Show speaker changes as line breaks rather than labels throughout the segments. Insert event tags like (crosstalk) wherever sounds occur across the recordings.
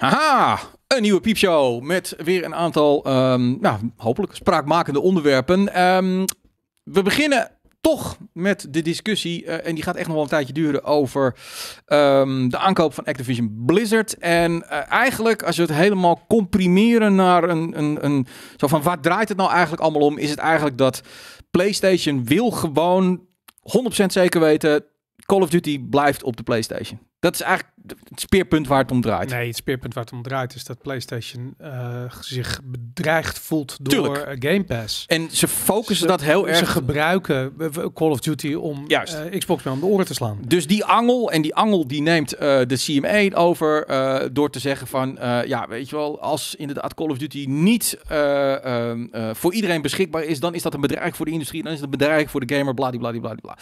Haha, een nieuwe piepshow met weer een aantal, ehm, nou, hopelijk spraakmakende onderwerpen. Ehm, we beginnen toch met de discussie, eh, en die gaat echt nog wel een tijdje duren, over ehm, de aankoop van Activision Blizzard. En eh, eigenlijk, als we het helemaal comprimeren naar een, een, een, zo van waar draait het nou eigenlijk allemaal om, is het eigenlijk dat PlayStation wil gewoon 100% zeker weten Call of Duty blijft op de PlayStation. Dat is eigenlijk het speerpunt waar het om draait.
Nee, het speerpunt waar het om draait is dat PlayStation eh, zich bedreigd voelt door eh, Game Pass. En ze focussen dat heel erg. Ze gebruiken eh, Call of Duty om Xbox mee om de oren te slaan.
Dus die angel, en die angel die neemt de CMA over door te zeggen van, ja, weet je wel, als inderdaad Call of Duty niet ehm, voor iedereen beschikbaar is, dan is dat een bedreiging voor de industrie, dan is dat een bedreiging voor de gamer, bla bla bla bla.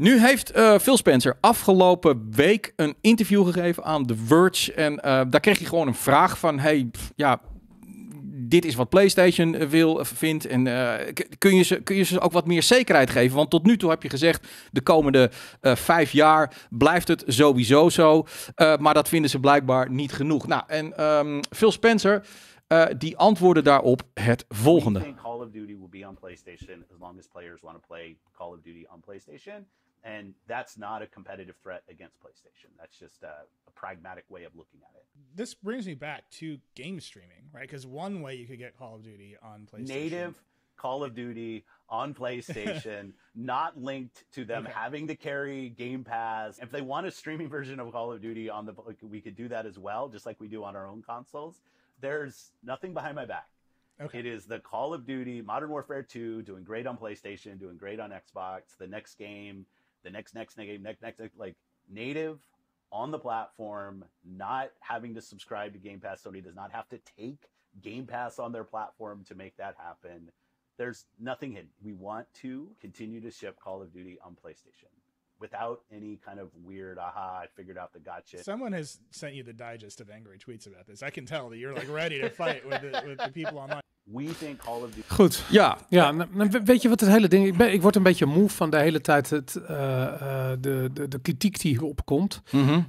Nu heeft eh, Phil Spencer afgelopen week een interview gegeven aan The Verge. En eh, daar kreeg hij gewoon een vraag van: hey, ja, dit is wat PlayStation eh, wil, vindt. En kun, je ze, kun je ze ook wat meer zekerheid geven? Want tot nu toe heb je gezegd, de komende vijf jaar blijft het sowieso zo. maar dat vinden ze blijkbaar niet genoeg. Nou, en ehm, Phil Spencer, die antwoordde daarop het volgende.
Call of Duty will be on PlayStation as long as players want to play Call of Duty on PlayStation. And that's not a competitive threat against PlayStation. That's just a, a pragmatic way of looking at it. This brings me back to game streaming, right? Because one way you could get Call of Duty on PlayStation. Native Call of Duty on PlayStation, (laughs) not linked to them okay. having to carry Game Pass. If they want a streaming version of Call of Duty on the, we could do that as well, just like we do on our own consoles. There's nothing behind my back. Okay. It is the Call of Duty Modern Warfare 2 doing great on PlayStation, doing great on Xbox. The next game the next, next, next, next, next, next like native on the platform, not having to subscribe to Game Pass. Sony does not have to take Game Pass on their platform to make that happen. There's nothing hidden. We want to continue to ship Call of Duty on PlayStation without any kind of weird aha i figured out the gotcha someone has sent you the digest of angry tweets about this i can tell that you're like ready to fight with, the, with the people online Goed.
Ja. ja. Nou, nou, weet je wat het hele ding... Ik, ik word een beetje moe van de hele tijd het, eh, eh, de, de, de, kritiek die hierop komt. Mm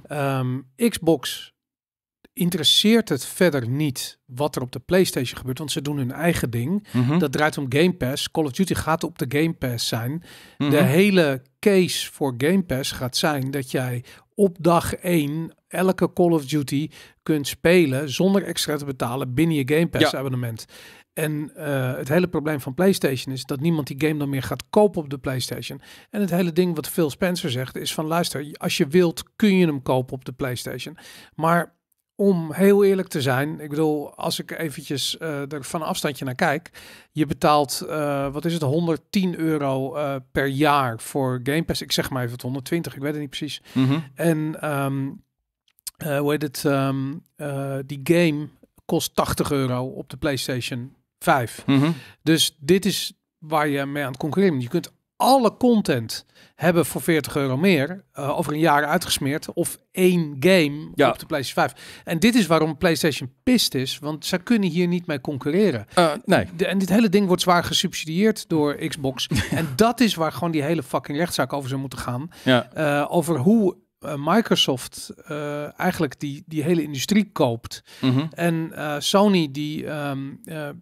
Xbox interesseert het verder niet wat er op de PlayStation gebeurt, want ze doen hun eigen ding. Mhm. Dat draait om Game Pass. Call of Duty gaat op de Game Pass zijn. De mhm. hele case voor Game Pass gaat zijn dat jij op dag 1 elke Call of Duty kunt spelen zonder extra te betalen binnen je Game Pass ja. abonnement. En eh, het hele probleem van PlayStation is dat niemand die game dan meer gaat kopen op de PlayStation. En het hele ding wat Phil Spencer zegt is van luister, als je wilt kun je hem kopen op de PlayStation. Maar om heel eerlijk te zijn, ik bedoel, als ik eventjes eh, er van afstandje naar kijk, je betaalt, eh, wat is het, 110 euro per jaar voor Game Pass. Ik zeg maar even 120, ik weet het niet precies. Mhm. En um, hoe heet het, ehm, die game kost 80 euro op de PlayStation 5. Mhm. Dus dit is waar je mee aan het concurreren Je kunt alle content hebben voor 40 euro meer eh, over een jaar uitgesmeerd of één game ja. op de PlayStation 5. En dit is waarom PlayStation pist is, want zij kunnen hier niet mee concurreren. Eh, nee. De, en dit hele ding wordt zwaar gesubsidieerd door Xbox. (laughs) en dat is waar gewoon die hele fucking rechtszaak over zou moeten gaan. Ja. Eh, over hoe eh, Microsoft uh, eigenlijk die, die hele industrie koopt. Mhm. En eh, Sony die, ehm,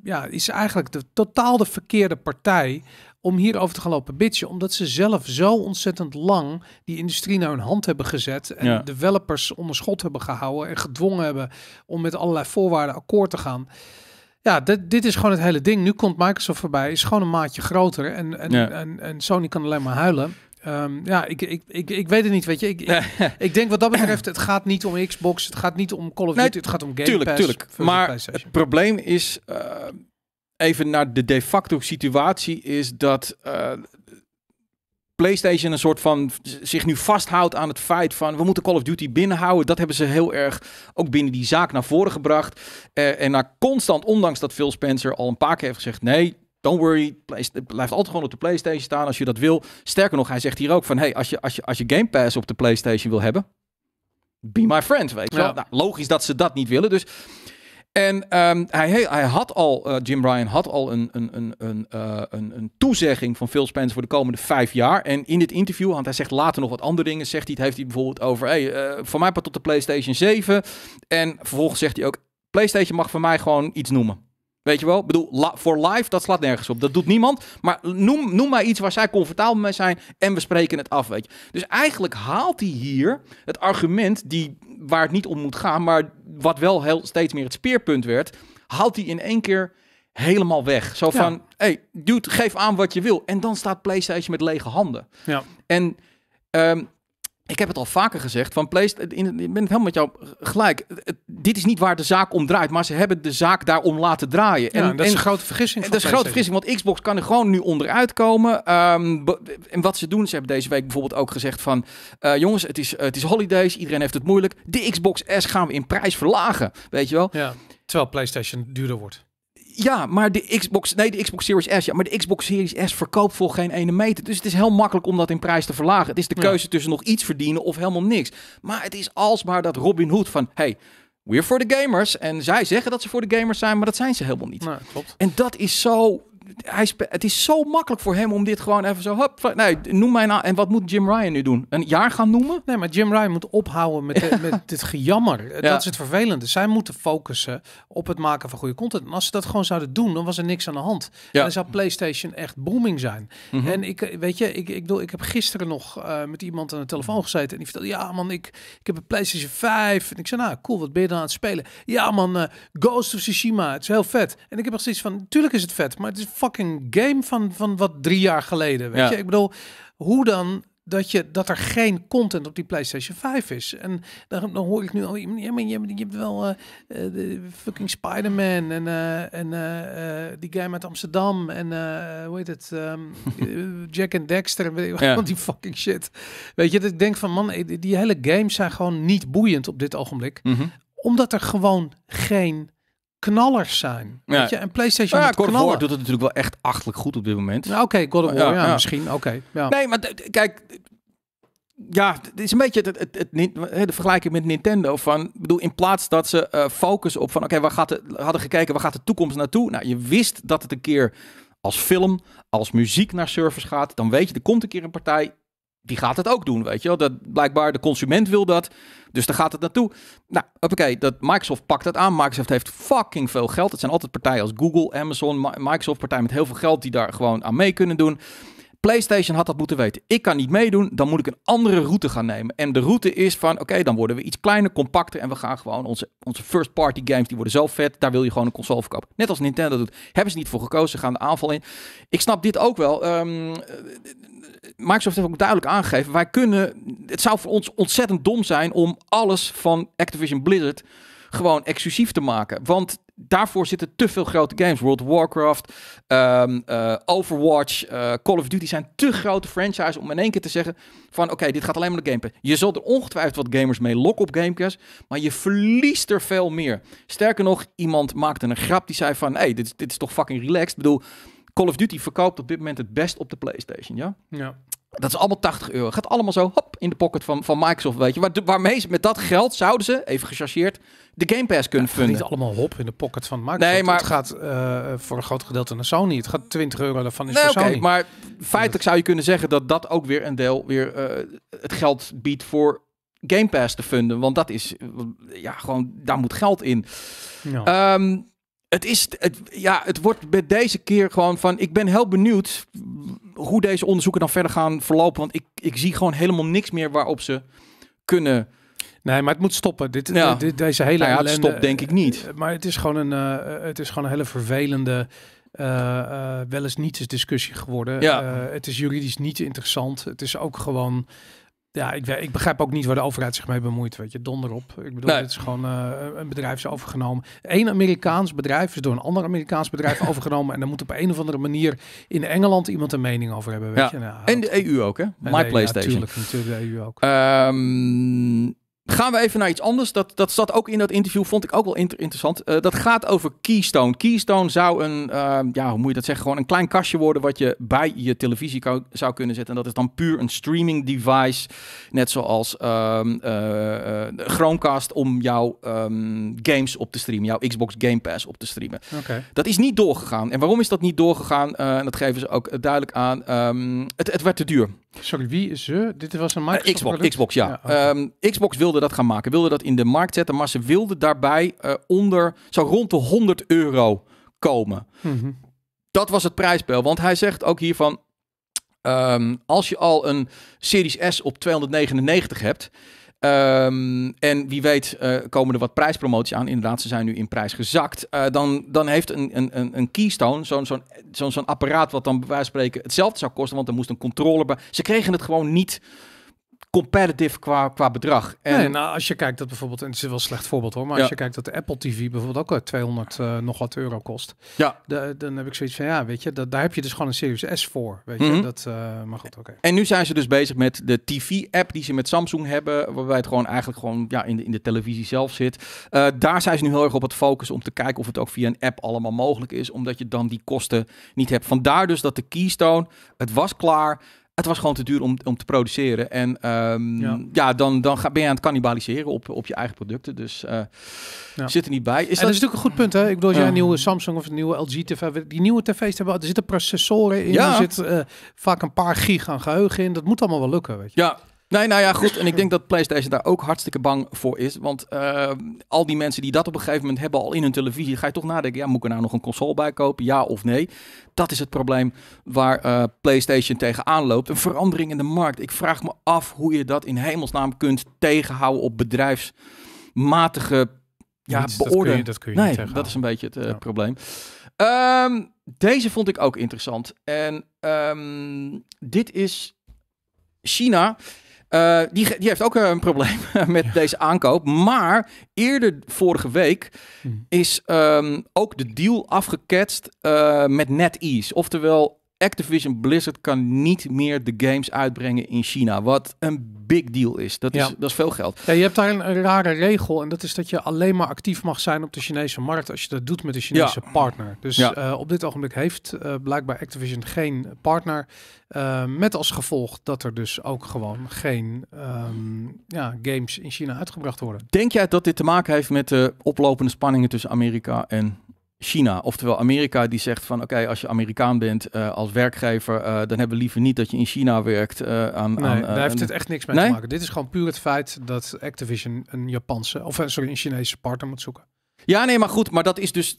ja, is eigenlijk de, totaal de verkeerde partij om hierover te gaan lopen bitchen. Omdat ze zelf zo ontzettend lang die industrie naar hun hand hebben gezet. En ja. developers onder schot hebben gehouden en gedwongen hebben om met allerlei voorwaarden akkoord te gaan. Ja, dit, dit is gewoon het hele ding. Nu komt Microsoft voorbij, is gewoon een maatje groter. En, en, en Sony kan alleen maar huilen. Ehm, ja, ik, ik, ik, ik weet het niet, weet je. Ik, (laughs) ik, denk wat dat betreft, het gaat niet om Xbox, het gaat niet om Call of Duty, het gaat om Game tuurlijk, Pass. Tuurlijk, Maar het
probleem is, eh, even naar de de facto situatie, is dat eh, PlayStation een soort van zich nu vasthoudt aan het feit van we moeten Call of Duty binnenhouden. Dat hebben ze heel erg ook binnen die zaak naar voren gebracht. Eh, en naar constant, ondanks dat Phil Spencer al een paar keer heeft gezegd: nee, Don't worry, het blijft altijd gewoon op de PlayStation staan als je dat wil. Sterker nog, hij zegt hier ook van, hey, als je, als je, als je Game Pass op de PlayStation wil hebben, be my friend, weet je nou, logisch dat ze dat niet willen, dus... En ehm, hij, hij, had al, eh, Jim Ryan had al een, een, een, uh, een, toezegging van Phil Spencer voor de komende vijf jaar. En in dit interview, want hij zegt later nog wat andere dingen, zegt hij, het heeft hij bijvoorbeeld over, hey, eh, van mij pas tot de PlayStation 7. En vervolgens zegt hij ook, PlayStation mag van mij gewoon iets noemen. Weet je wel? bedoel, voor live, dat slaat nergens op. Dat doet niemand. Maar noem, noem maar iets waar zij comfortabel mee zijn en we spreken het af, weet je. Dus eigenlijk haalt hij hier het argument die, waar het niet om moet gaan, maar wat wel heel, steeds meer het speerpunt werd, haalt hij in één keer helemaal weg. Zo van, ja. hey, dude, geef aan wat je wil. En dan staat PlayStation met lege handen. Ja. En... Ehm, ik heb het al vaker gezegd van PlayStation. Ik ben het helemaal met jou gelijk. Dit is niet waar de zaak om draait, maar ze hebben de zaak daarom laten draaien. en, dat is een grote vergissing. Dat is een grote vergissing, want Xbox kan er gewoon nu onderuit komen. Ehm, en wat ze doen, ze hebben deze week bijvoorbeeld ook gezegd van... Eh, jongens, het is, het is holidays, iedereen heeft het moeilijk. De Xbox S gaan we in prijs verlagen,
weet je wel. Ja, terwijl PlayStation duurder wordt.
Ja, maar de Xbox, nee, de Xbox Series S, ja, maar de Xbox Series S verkoopt voor geen ene meter. Dus het is heel makkelijk om dat in prijs te verlagen. Het is de keuze tussen nog iets verdienen of helemaal niks. Maar het is alsmaar dat Robin Hood van, hey, we're for the gamers. En zij zeggen dat ze voor de gamers zijn, maar dat zijn ze helemaal niet. klopt. En dat is zo hij het is zo makkelijk voor hem om dit gewoon even zo. Hop, nee, noem mij nou. En wat moet Jim Ryan nu doen?
Een jaar gaan noemen? Nee, maar Jim Ryan moet ophouden met, met dit gejammer. Dat is het vervelende. Zij moeten focussen op het maken van goede content. En als ze dat gewoon zouden doen, dan was er niks aan de hand. Ja. dan zou PlayStation echt booming zijn. Mhm. En ik weet je, ik, ik, bedoel, ik heb gisteren nog eh, met iemand aan de telefoon gezeten. En die vertelde: Ja, man, ik, ik heb een PlayStation 5. En ik zei: Nou, cool, wat ben je dan aan het spelen? Ja, man, eh, Ghost of Tsushima. Het is heel vet. En ik heb nog steeds van: Tuurlijk is het vet, maar het is fucking game van, van wat drie jaar geleden. Weet ja. je? Ik bedoel, hoe dan dat, je, dat er geen content op die PlayStation 5 is. En dan, dan hoor ik nu al, ja, maar je, je hebt wel eh, eh, de fucking Spider-Man en, eh, en die game uit Amsterdam en hoe heet het, ehm, (laughs) Jack and Dexter en weet ja. (laughs) die fucking shit. Weet je, dat ik denk van man, die hele games zijn gewoon niet boeiend op dit ogenblik. Mhm. Omdat er gewoon geen knallers zijn. Ja. Weet je? En PlayStation nou ja, God doet het natuurlijk wel echt
achtelijk goed op dit moment. Nou, oké, okay, God of War, ja, misschien. Oké. nee, maar kijk, ja, het is een beetje het, het, de vergelijking met Nintendo. Van, bedoel, in plaats dat ze uh, eh, focussen op van, oké, okay, we hadden gekeken, waar gaat de toekomst naartoe? Nou, je wist dat het een keer als film, als muziek naar servers gaat. Dan weet je, er komt een keer een partij die gaat het ook doen, weet je wel. Dat, blijkbaar de consument wil dat, dus daar gaat het naartoe. Nou, oké, dat Microsoft pakt dat aan. Microsoft heeft fucking veel geld. Het zijn altijd partijen als Google, Amazon, Microsoft, partijen met heel veel geld die daar gewoon aan mee kunnen doen. PlayStation had dat moeten weten. Ik kan niet meedoen, dan moet ik een andere route gaan nemen. En de route is van, oké, dan worden we iets kleiner, compacter en we gaan gewoon onze, onze first-party games, die worden zo vet, daar wil je gewoon een console verkopen. Net als Nintendo doet. Hebben ze niet voor gekozen, ze gaan de aanval in. Ik snap dit ook wel. Ehm, Microsoft heeft ook duidelijk aangegeven, wij kunnen, het zou voor ons ontzettend dom zijn om alles van Activision Blizzard gewoon exclusief te maken. Want daarvoor zitten te veel grote games. World of Warcraft, ehm, eh, Overwatch, eh, Call of Duty zijn te grote franchises om in één keer te zeggen van oké, dit gaat alleen maar de Game Je zult er ongetwijfeld wat gamers mee lokken op Gamecast, maar je verliest er veel meer. Sterker nog, iemand maakte een grap die zei van hé, hey, dit, dit is toch fucking relaxed. Ik bedoel, Call of Duty verkoopt op dit moment het best op de PlayStation, ja? Ja. Dat is allemaal 80 euro. Gaat allemaal zo hop in de pocket van, van Microsoft, weet je. Waar, waarmee ze met dat geld zouden ze, even gechargeerd, de Game Pass
kunnen ja, funden. Niet allemaal hop in de pocket van Microsoft. maar... Het gaat eh, voor een groot gedeelte naar Sony. Het gaat 20 euro daarvan is nee, voor Maar feitelijk zou je kunnen zeggen dat dat ook weer een deel weer eh,
het geld biedt voor Game Pass te funden. Want dat is, ja, gewoon, daar moet geld in. Ja. Ehm, het is, ja, het wordt bij deze keer gewoon van. Ik ben heel benieuwd hoe deze onderzoeken dan verder gaan verlopen. Want ik, ik zie gewoon helemaal niks meer waarop ze kunnen. Nee, maar het moet stoppen. Dit, dit deze hele. Nou stopt denk ik
niet. Eh, maar het is gewoon een, eh, het is gewoon een hele vervelende. Uh, uh, wel eens niets discussie geworden. Ja. het is juridisch niet interessant. Het is ook gewoon ja, ik, ik, begrijp ook niet waar de overheid zich mee bemoeit. Weet je, donder op. Ik bedoel, het is gewoon eh, een bedrijf is overgenomen. Eén Amerikaans bedrijf is door een ander Amerikaans bedrijf (laughs) overgenomen. En dan moet op een of andere manier in Engeland iemand een mening over hebben. Weet je? Nou, en de EU ook, hè? My PlayStation. natuurlijk, natuurlijk de EU ook.
Um, Gaan we even naar iets anders. Dat, dat zat ook in dat interview, vond ik ook wel interessant. Eh, dat gaat over Keystone. Keystone zou een, eh, ja, hoe moet je dat zeggen, gewoon een klein kastje worden wat je bij je televisie zou kunnen zetten. En dat is dan puur een streaming device, net zoals um, Chromecast om jouw ehm, games op te streamen, jouw Xbox Game Pass op te streamen. Dat is niet doorgegaan. En waarom is dat niet doorgegaan? dat geven ze ook duidelijk aan. Ehm, het, het werd te duur. Sorry, wie is ze? Dit was een eh, Microsoft Xbox, Xbox, ja. Ehm, Xbox wilde dat gaan maken, wilde dat in de markt zetten, maar ze wilde daarbij eh, onder, zo rond de 100 euro komen. Mhm. Dat was het prijsspel, want hij zegt ook hiervan, um, ehm, als je al een Series S op 299 hebt, Ehm, en wie weet eh, komen er wat prijspromoties aan. Inderdaad, ze zijn nu in prijs gezakt. Eh, dan, dan heeft een, een, een keystone, zo'n zo'n zo'n zo apparaat wat dan bij wijze van spreken hetzelfde zou kosten, want er moest een controller bij. Ze kregen het gewoon niet
competitive qua, qua bedrag. En nou, als je kijkt dat bijvoorbeeld, en het is wel een slecht voorbeeld hoor, maar als je kijkt dat de Apple TV bijvoorbeeld ook 200 eh, eh, nog wat euro kost, ja. dan heb ik zoiets van, ja, weet je, dat, daar heb je dus gewoon een Series S voor, weet je, mhm. dat, eh, maar goed, oké. En
nu zijn ze dus bezig met de TV-app die ze met Samsung hebben, waarbij het gewoon eigenlijk gewoon ja, in, de, in de televisie zelf zit. daar zijn ze nu heel erg op het focussen om te kijken of het ook via een app allemaal mogelijk is, omdat je dan die kosten niet hebt. Vandaar dus dat de Keystone, het was klaar, het was gewoon te duur om, om te produceren. En ehm, ja. dan, dan ga, ben je aan het cannibaliseren op, op je eigen producten. Dus uh, zit er niet bij. Is en dat... dat... is natuurlijk een
goed punt. Hè? Ik bedoel, als jij een nieuwe Samsung of een nieuwe LG TV... Die nieuwe tv's hebben, er zitten processoren in. Ja. Er zit eh, vaak een paar giga geheugen in. Dat moet allemaal wel lukken, weet
je. Ja, Nee, nou ja, goed. En ik denk dat PlayStation daar ook hartstikke bang voor is. Want eh, al die mensen die dat op een gegeven moment hebben al in hun televisie, ga je toch nadenken: ja, moet ik er nou nog een console bij kopen? Ja of nee? Dat is het probleem waar uh, PlayStation tegenaan loopt. Een verandering in de markt. Ik vraag me af hoe je dat in hemelsnaam kunt tegenhouden op bedrijfsmatige ja, beoordeling. Dat kun je, dat kun je nee, dat is een beetje het eh, probleem. Ehm, deze vond ik ook interessant. En ehm, dit is China eh, die, die, heeft ook eh, een probleem (laughs) met deze aankoop. Maar eerder vorige week hmm. is ehm, ook de deal afgeketst uh, met NetEase. Oftewel Activision Blizzard kan niet meer de games uitbrengen in China. Wat een big deal is. Dat is, dat is veel geld. Ja, je hebt
daar een rare regel. En dat is dat je alleen maar actief mag zijn op de Chinese markt. als je dat doet met een Chinese partner. Dus eh, op dit ogenblik heeft eh, blijkbaar Activision geen partner. Eh, met als gevolg dat er dus ook gewoon geen ehm, ja, games in China uitgebracht worden.
Denk jij dat dit te maken heeft met de oplopende spanningen tussen Amerika en China, oftewel Amerika, die zegt van oké, als je Amerikaan bent eh, als werkgever, eh, dan hebben we liever niet dat je in China werkt. Eh, aan, nee, aan, daar heeft het echt niks mee te maken.
Dit is gewoon puur het feit dat Activision een Japanse, of sorry, een Chinese partner moet zoeken.
Ja, nee, maar goed, maar dat is dus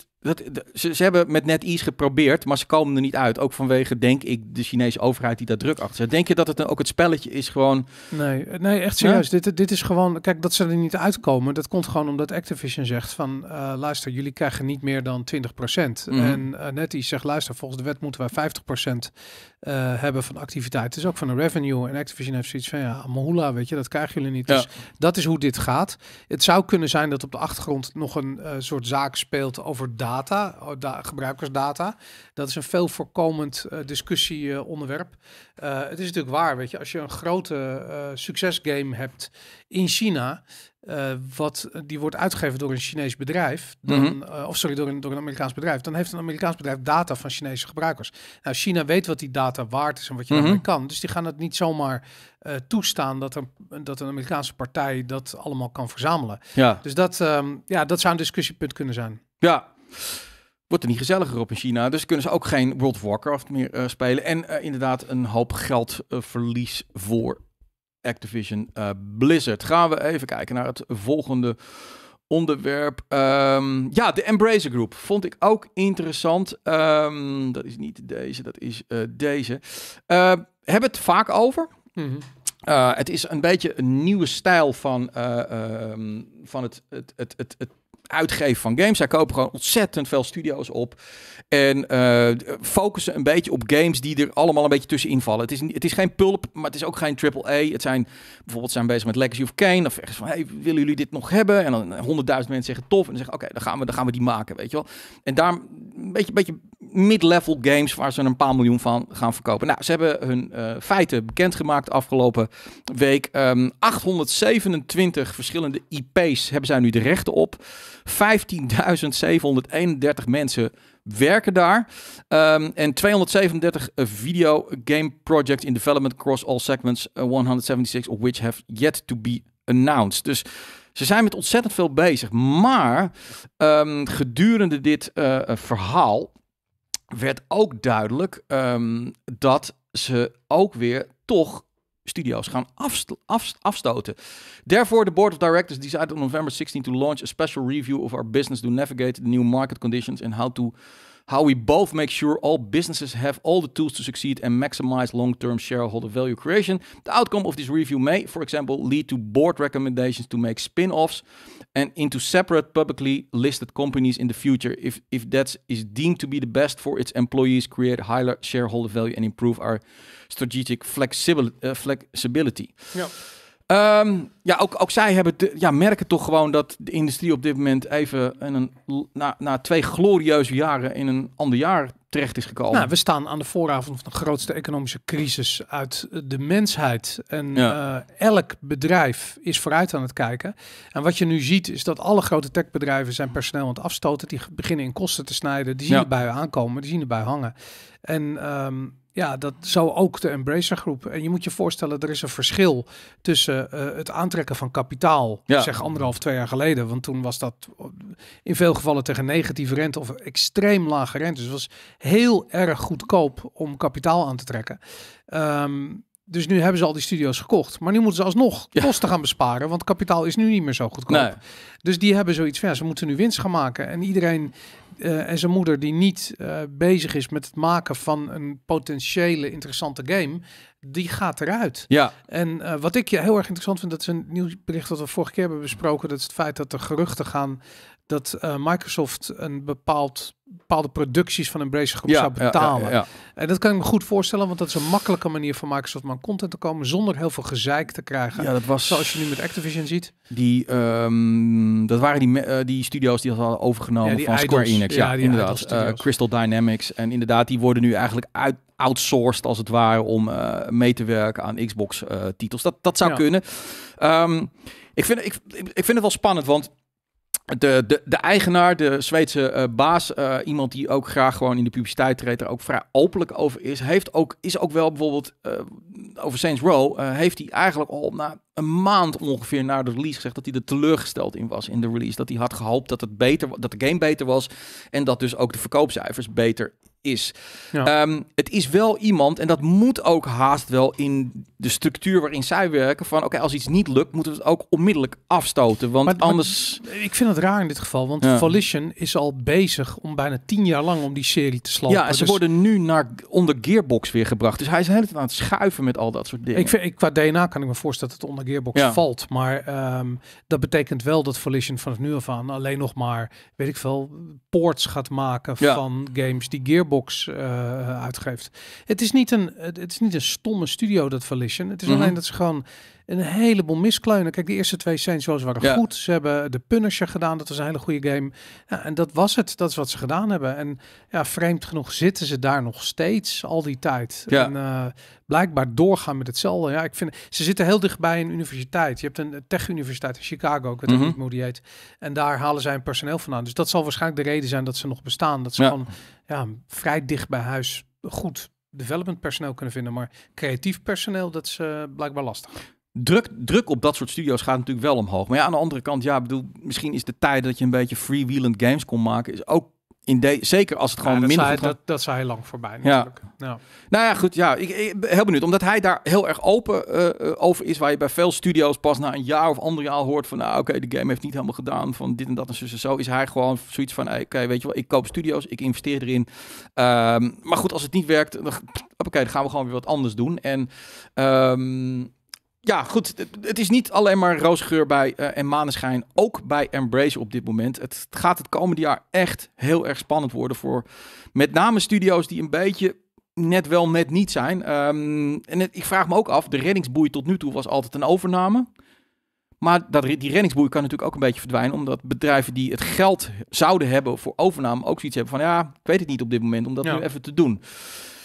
ze, ze, hebben met NetEase geprobeerd, maar ze komen er niet uit. Ook vanwege, denk ik, de Chinese overheid die daar druk achter zit. Denk je dat het ook het spelletje is gewoon...
Nee, nee echt serieus. Dit, dit is gewoon... Kijk, dat ze er niet uitkomen, dat komt gewoon omdat Activision zegt van... Eh, luister, jullie krijgen niet meer dan 20%. Mhm. En uh, NetEase zegt, luister, volgens de wet moeten wij 50% uh, eh, hebben van activiteit. Het is dus ook van de revenue. En Activision heeft zoiets van, ja, mohula, weet je, dat krijgen jullie niet. Dus dat is hoe dit gaat. Het zou kunnen zijn dat op de achtergrond nog een soort zaak speelt over data data, oh, da gebruikersdata. Dat is een veel voorkomend uh, discussieonderwerp. Eh, het is natuurlijk waar, weet je, als je een grote eh, succesgame hebt in China, wat, die wordt uitgegeven door een Chinees bedrijf, dan, mhm. of sorry, door een, door een Amerikaans bedrijf, dan heeft een Amerikaans bedrijf data van Chinese gebruikers. Nou, China weet wat die data waard is en wat je mm kan. Dus die gaan het niet zomaar toestaan dat, dat een Amerikaanse partij dat allemaal kan verzamelen. Ja. Dus dat, ehm, ja, dat zou een discussiepunt kunnen zijn.
Ja, Wordt er niet gezelliger op in China. Dus kunnen ze ook geen World of Warcraft meer eh, spelen. En eh, inderdaad een hoop geldverlies eh, voor Activision Blizzard. Gaan we even kijken naar het volgende onderwerp. Ehm, ja, de Embracer Group vond ik ook interessant. Ehm, dat is niet deze, dat is deze. Uh, hebben het vaak over. Mhm. het is een beetje een nieuwe stijl van, van het, het, het, het uitgeven van games. Zij kopen gewoon ontzettend veel studio's op. En uh, focussen een beetje op games die er allemaal een beetje tussenin vallen. Het is, het is geen pulp, maar het is ook geen AAA. Het zijn bijvoorbeeld zijn bezig met Legacy of Kane. Of ergens van, hey, willen jullie dit nog hebben? En dan 100.000 mensen zeggen tof. En dan zeggen, oké, dan, gaan we, dan gaan we die maken, weet je wel. En daar een beetje, beetje mid-level games waar ze een paar miljoen van gaan verkopen. Nou, ze hebben hun eh, feiten bekendgemaakt afgelopen week. 827 ehm, verschillende IP's hebben zij nu de rechten op. 15.731 mensen werken daar. Ehm, en 237 eh, video game projects in development across all segments, 176 eh, of which have yet to be announced. Dus ze zijn met ontzettend veel bezig. Maar ehm, gedurende dit verhaal werd ook duidelijk ehm, dat ze ook weer toch studios gaan afstoten. Therefore, the board of directors decided on November 16 to launch a special review of our business to navigate the new market conditions and how to how we both make sure all businesses have all the tools to succeed and maximize long term shareholder value creation. The outcome of this review may, for example, lead to board recommendations to make spin offs and into separate publicly listed companies in the future if, if that is deemed to be the best for its employees, create higher shareholder value, and improve our strategic flexibil- uh, flexibility. Yeah. Ehm, ja, ook, ook zij hebben ja, merken toch gewoon dat de industrie op dit moment even een, na, na twee glorieuze jaren in een ander jaar terecht is gekomen. Nou, we
staan aan de vooravond van de grootste economische crisis uit de mensheid. En eh, elk bedrijf is vooruit aan het kijken. En wat je nu ziet is dat alle grote techbedrijven zijn personeel aan het afstoten. Die beginnen in kosten te snijden. Die zien erbij aankomen, die zien erbij hangen. En ehm, ja, dat zou ook de Embracer groep. En je moet je voorstellen, er is een verschil tussen eh, het aantrekken van kapitaal, zeg anderhalf, twee jaar geleden. Want toen was dat in veel gevallen tegen negatieve rente of extreem lage rente. Dus het was heel erg goedkoop om kapitaal aan te trekken. Um, dus nu hebben ze al die studio's gekocht. Maar nu moeten ze alsnog kosten gaan besparen. Want kapitaal is nu niet meer zo goedkoop. Dus die hebben zoiets van, ze moeten nu winst gaan maken. En iedereen eh, en zijn moeder die niet eh, bezig is met het maken van een potentiële interessante game, die gaat eruit. Ja. En eh, wat ik heel erg interessant vind, dat is een nieuw bericht dat we vorige keer hebben besproken. Dat is het feit dat er geruchten gaan dat eh, Microsoft een bepaald bepaalde producties van een Groep ja, zou betalen. Ja, en dat kan ik me goed voorstellen, want dat is een makkelijke manier voor Microsoft om aan content te komen zonder heel veel gezeik te krijgen. Ja,
dat was zoals je nu met Activision ziet. Die, ehm, dat waren die, eh, die studio's die dat hadden overgenomen van Score Square Ja, inderdaad. Eh, Crystal Dynamics. En inderdaad, die worden nu eigenlijk uit outsourced als het ware om mee te werken aan Xbox titels. Dat, dat zou kunnen. Ehm, ik, vind, ik, ik vind het wel spannend, want de, de, de, eigenaar, de Zweedse eh, baas, eh, iemand die ook graag gewoon in de publiciteit treedt, er ook vrij openlijk over is, heeft ook, is ook wel bijvoorbeeld eh, over Saints Row, heeft hij eigenlijk al na een maand ongeveer na de release gezegd dat hij er teleurgesteld in was in de release. Dat hij had gehoopt dat, het beter, dat de game beter was en dat dus ook de verkoopcijfers beter is. Ehm, het is wel iemand, en dat moet ook haast wel in de structuur waarin zij werken, van oké, als iets niet lukt, moeten we het ook onmiddellijk afstoten. Want anders...
ik vind het raar in dit geval, want ja. Volition is al bezig om bijna tien jaar lang om die serie te slapen. Ja, ze dus- worden nu naar onder
Gearbox weer gebracht. Dus hij is tijd aan het schuiven met al dat soort dingen. Ik vind,
ik, qua DNA kan ik me voorstellen dat het onder Gearbox valt, maar ehm, dat betekent wel dat Volition vanaf nu af aan alleen nog maar, weet ik veel, ports gaat maken van games die Gearbox Gearbox eh, uitgeeft. Het is, niet een, het is niet een stomme studio, dat Volition. Het is mhm. alleen dat ze gewoon een heleboel miskleunen. Kijk, de eerste twee Saints zoals waren ja. goed. Ze hebben de Punisher gedaan. Dat was een hele goede game. Ja, en dat was het. Dat is wat ze gedaan hebben. En ja, vreemd genoeg zitten ze daar nog steeds al die tijd. Ja. En eh, blijkbaar doorgaan met hetzelfde. Ja, ik vind, ze zitten heel dichtbij een universiteit. Je hebt een tech-universiteit in Chicago, ik weet mhm. niet hoe die heet. En daar halen zij een personeel vandaan. Dus dat zal waarschijnlijk de reden zijn dat ze nog bestaan. Dat ze gewoon ja, vrij dicht bij huis goed development personeel kunnen vinden. Maar creatief personeel, dat is eh, blijkbaar lastig
druk, druk op dat soort studio's gaat natuurlijk wel omhoog. Maar ja, aan de andere kant, ja, bedoel, misschien is de tijd dat je een beetje freewheelend games kon maken, is ook in de, zeker als het gewoon dat minder... dat,
dat zei hij lang voorbij natuurlijk. Ja.
Nou ja, goed. Ja, ik, ben heel benieuwd. Omdat hij daar heel erg open eh, eh, over is. Waar je bij veel studio's pas na een jaar of ander jaar hoort van... Nou, oké, de game heeft niet helemaal gedaan van dit en dat en zo zo. Is hij gewoon zoiets van... oké, weet je wel, ik koop studio's, ik investeer erin. Ehm, maar goed, als het niet werkt, dan, oké, dan gaan we gewoon weer wat anders doen. En... Ehm, ja, goed. Het is niet alleen maar roosgeur bij uh, en maneschijn. Ook bij Embrace op dit moment. Het gaat het komende jaar echt heel erg spannend worden voor met name studio's die een beetje net wel net niet zijn. Ehm, en ik vraag me ook af, de reddingsboei tot nu toe was altijd een overname. Maar dat, die reddingsboei kan natuurlijk ook een beetje verdwijnen, omdat bedrijven die het geld zouden hebben voor overname ook zoiets hebben van ja, ik weet het niet op dit moment om dat nu even te doen.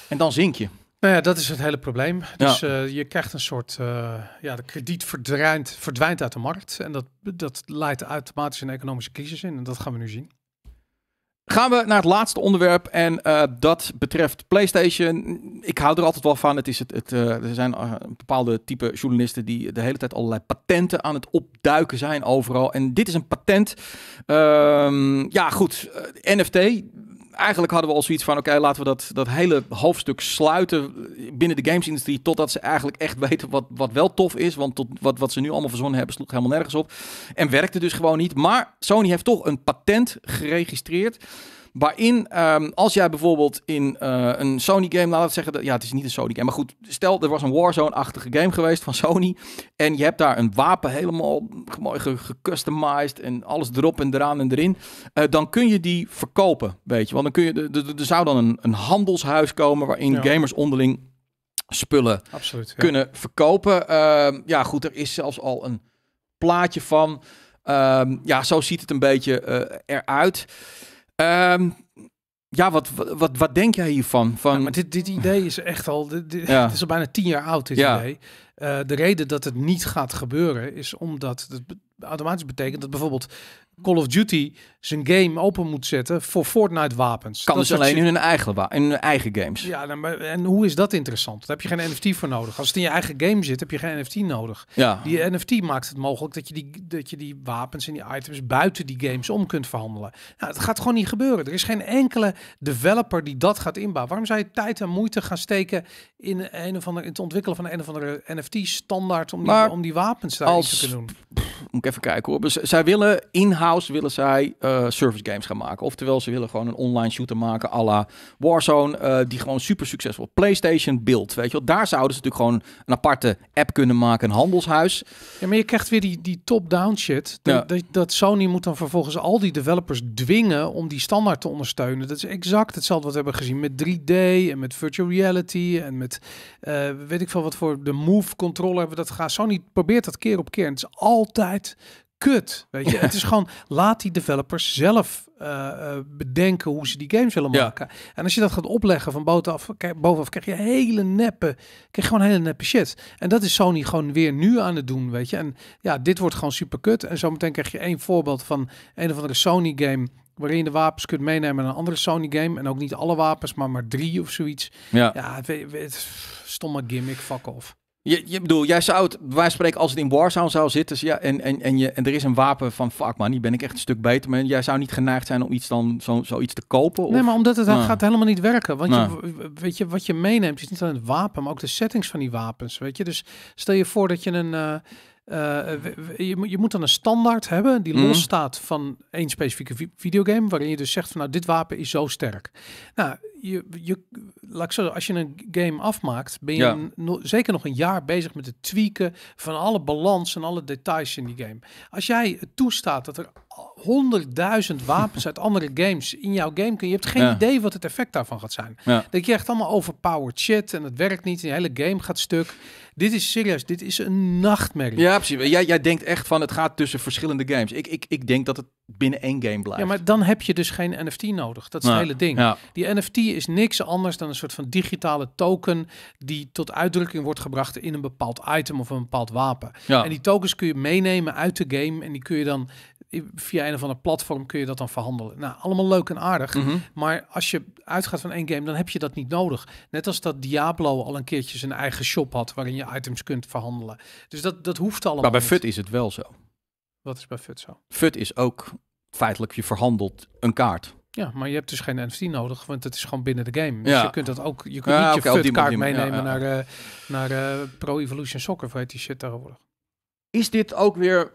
En dan zink je.
Nou ja, dat is het hele probleem. Dus eh, je krijgt een soort, eh, ja, de krediet verdwijnt, verdwijnt uit de markt. En dat, dat leidt automatisch een economische crisis in. En dat gaan we nu zien.
Gaan we naar het laatste onderwerp en eh, dat betreft PlayStation. Ik hou er altijd wel van. Het is het, er zijn bepaalde type journalisten die de hele tijd allerlei patenten aan het opduiken zijn overal. En dit is een patent. Ehm, ja, goed. NFT eigenlijk hadden we al zoiets van: oké, laten we dat, dat hele hoofdstuk sluiten binnen de gamesindustrie. Totdat ze eigenlijk echt weten wat, wat wel tof is. Want tot, wat, wat ze nu allemaal verzonnen hebben, sloeg helemaal nergens op. En werkte dus gewoon niet. Maar Sony heeft toch een patent geregistreerd. Waarin, ehm, als jij bijvoorbeeld in eh, een Sony game, laten we zeggen, dat, ja, het is niet een Sony game, maar goed, stel er was een Warzone-achtige game geweest van Sony. En je hebt daar een wapen helemaal mooi gecustomized en alles erop en eraan en erin. Eh, dan kun je die verkopen, weet je. Want dan kun je, er zou dan een, een handelshuis komen waarin gamers onderling spullen kunnen verkopen. Ehm, ja, goed, er is zelfs al een plaatje van. Ehm, ja, zo ziet het een beetje uh, eruit.
Ehm, ja, wat, wat, wat denk jij hiervan? Van... maar dit, dit idee is echt al, dit, het is al bijna tien jaar oud, dit idee. Eh, de reden dat het niet gaat gebeuren is omdat het automatisch betekent dat bijvoorbeeld Call of Duty zijn game open moet zetten voor Fortnite-wapens. Kan dat dus alleen in hun eigen, wa in hun eigen games. Ja, dan, nou, en hoe is dat interessant? Daar heb je geen NFT voor nodig. Als het in je eigen game zit, heb je geen NFT nodig. Ja. Die NFT maakt het mogelijk dat je, die, dat je die wapens en die items buiten die games om kunt verhandelen. Nou, het gaat gewoon niet gebeuren. Er is geen enkele developer die dat gaat inbouwen. Waarom zou je tijd en moeite gaan steken in, een of andere in het ontwikkelen van een of andere NFT-standaard om, die, om die wapens daar als... te kunnen
doen? moet ik even kijken hoor. Ze zij willen inhouden house willen zij uh, service games gaan maken. Oftewel, ze willen gewoon een online shooter maken alla la Warzone, uh, die gewoon super succesvol PlayStation beeld. weet je wel. Daar zouden ze natuurlijk gewoon een aparte app kunnen maken, een handelshuis.
Ja, maar je krijgt weer die, die top-down shit. ja. dat Sony moet dan vervolgens al die developers dwingen om die standaard te ondersteunen. Dat is exact hetzelfde wat we hebben gezien met 3D en met virtual reality en met eh, weet ik veel wat voor de move controller hebben we dat gaan. Sony probeert dat keer op keer en het is altijd kut. Weet je? Het is gewoon, laat die developers zelf eh, eh, bedenken hoe ze die games willen maken. En als je dat gaat opleggen van bovenaf, bovenaf krijg je hele neppe, krijg gewoon hele neppe shit. En dat is Sony gewoon weer nu aan het doen, weet je. En ja, dit wordt gewoon super kut. En zometeen krijg je één voorbeeld van een of andere Sony game waarin je de wapens kunt meenemen naar een andere Sony game. En ook niet alle wapens, maar maar drie of zoiets. Ja, ja het, is stomme gimmick, fuck off.
Je, je bedoel, jij zou het, wij spreken, als het in Warzone zou zitten ja, en, en, en, je, en er is een wapen van, fuck man, die ben ik echt een stuk beter. Maar jij zou niet geneigd zijn om iets dan, zo, zoiets te kopen? Of? Nee, maar omdat het, dat gaat
helemaal niet werken. Want je, weet je, wat je meeneemt is niet alleen het wapen, maar ook de settings van die wapens, weet je. Dus stel je voor dat je een... Uh, uh, je, je, moet dan een standaard hebben die mhm. losstaat van één specifieke videogame, waarin je dus zegt van nou, dit wapen is zo sterk. Nou, je, je, laat ik als je een game afmaakt, ben je zeker nog een jaar bezig met het tweaken van alle balans en alle details in die game. Als jij toestaat dat er honderdduizend (laughs) wapens uit andere games in jouw game kun je hebt geen idee wat het effect daarvan gaat zijn. Ja. Dat je echt allemaal overpowered shit en het werkt niet en je hele game gaat stuk. Dit is serieus, dit is een nachtmerrie. Ja,
precies. Jij, jij denkt echt van het gaat tussen verschillende games. Ik, ik, ik denk dat het binnen één game blijft. Ja,
maar dan heb je dus geen NFT nodig. Dat is het hele ding. Die NFT is niks anders dan een soort van digitale token die tot uitdrukking wordt gebracht in een bepaald item of een bepaald wapen. Ja. En die tokens kun je meenemen uit de game en die kun je dan via een of andere platform kun je dat dan verhandelen. Nou, allemaal leuk en aardig. Mhm. Maar als je uitgaat van één game, dan heb je dat niet nodig. Net als dat Diablo al een keertje zijn eigen shop had waarin je items kunt verhandelen. Dus dat, dat hoeft allemaal. Maar bij FUT is het wel zo. Wat is bij FUT zo?
FUT is ook feitelijk je verhandelt een kaart.
Ja, maar je hebt dus geen NFT nodig, want het is gewoon binnen de game. Dus ja. je kunt dat ook, je kunt ja, niet je FUT kaart meenemen naar, eh, naar eh, Pro Evolution Soccer, of heet die shit daarvoor.
Is dit ook weer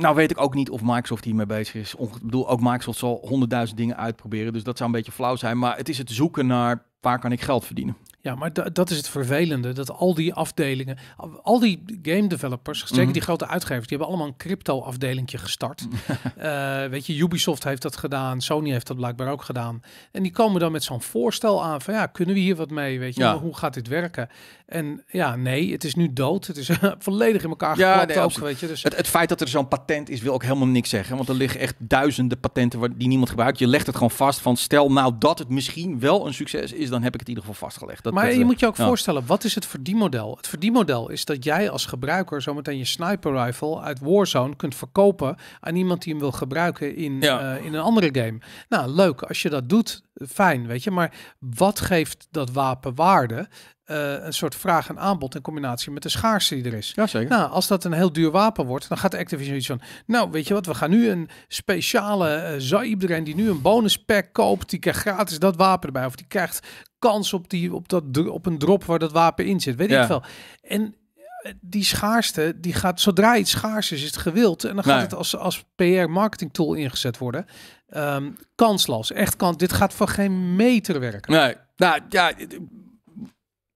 nou weet ik ook niet of Microsoft hiermee bezig is. Ik bedoel, ook Microsoft zal honderdduizend dingen uitproberen. Dus dat zou een beetje flauw zijn. Maar het is het zoeken naar waar kan ik geld verdienen.
Ja, maar dat is het vervelende. Dat al die afdelingen, al die game developers, zeker mhm. die grote uitgevers, die hebben allemaal een crypto afdeling gestart. (laughs) Eh, weet je, Ubisoft heeft dat gedaan, Sony heeft dat blijkbaar ook gedaan. En die komen dan met zo'n voorstel aan van ja, kunnen we hier wat mee? Weet je, hoe gaat dit werken? En ja, nee, het is nu dood. Het is (laughs) volledig in elkaar ja, geklapt ook, weet je. Dus...
Het, feit dat er zo'n patent is, wil ook helemaal niks zeggen. Want er liggen echt duizenden patenten die niemand gebruikt. Je legt het gewoon vast van stel nou dat het misschien wel een succes is, dan heb ik het in ieder geval vastgelegd maar je eh, moet je ook voorstellen,
wat is het verdienmodel? Het verdienmodel is dat jij als gebruiker zometeen je sniper rifle uit Warzone kunt verkopen aan iemand die hem wil gebruiken in, eh, in een andere game. Nou, leuk, als je dat doet, fijn, weet je. Maar wat geeft dat wapen waarde? Eh, een soort vraag en aanbod in combinatie met de schaarste die er is. Ja, zeker. Nou, als dat een heel duur wapen wordt, dan gaat Activision iets van... Nou, weet je wat, we gaan nu een speciale... Uh, die nu een bonus pack koopt, die krijgt gratis dat wapen erbij. Of die krijgt kans op, die, op, dat, op een drop waar dat wapen in zit. Weet ja. ik wel. En eh, die schaarste, die gaat, zodra iets schaars is, is het gewild. En dan gaat het als, als PR-marketing tool ingezet worden. Um, kansloos. Echt kans. Dit gaat van geen meter werken.
Nee, nou ja.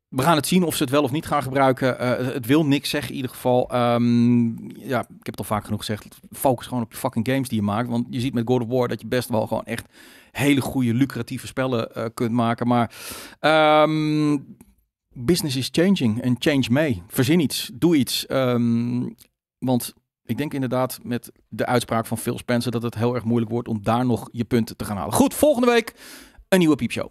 We gaan het zien of ze het wel of niet gaan gebruiken. Eh, het wil niks zeggen in ieder geval. Ehm, ja, ik heb het al vaak genoeg gezegd. Focus gewoon op je fucking games die je maakt. Want je ziet met God of War dat je best wel gewoon echt hele goede, lucratieve spellen eh, kunt maken. Maar ehm, business is changing en change mee. Verzin iets, doe iets. Ehm, want ik denk inderdaad met de uitspraak van Phil Spencer dat het heel erg moeilijk wordt om daar nog je punten te gaan halen. Goed, volgende week een nieuwe piepshow.